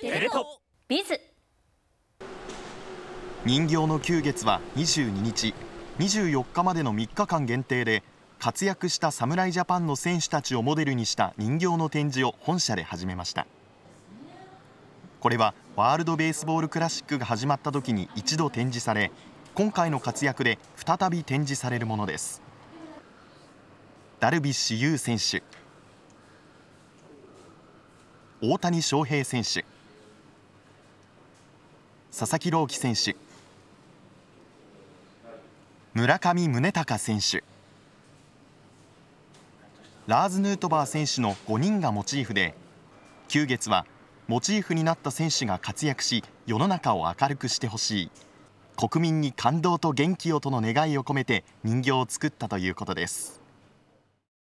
テレトビズ人形の旧月は22日24日までの3日間限定で活躍した侍ジャパンの選手たちをモデルにした人形の展示を本社で始めましたこれはワールド・ベースボール・クラシックが始まった時に一度展示され今回の活躍で再び展示されるものですダルビッシュ有選手大谷翔平選手佐々木朗希選手村上宗隆選手ラーズ・ヌートバー選手の5人がモチーフで9月はモチーフになった選手が活躍し世の中を明るくしてほしい国民に感動と元気をとの願いを込めて人形を作ったということです。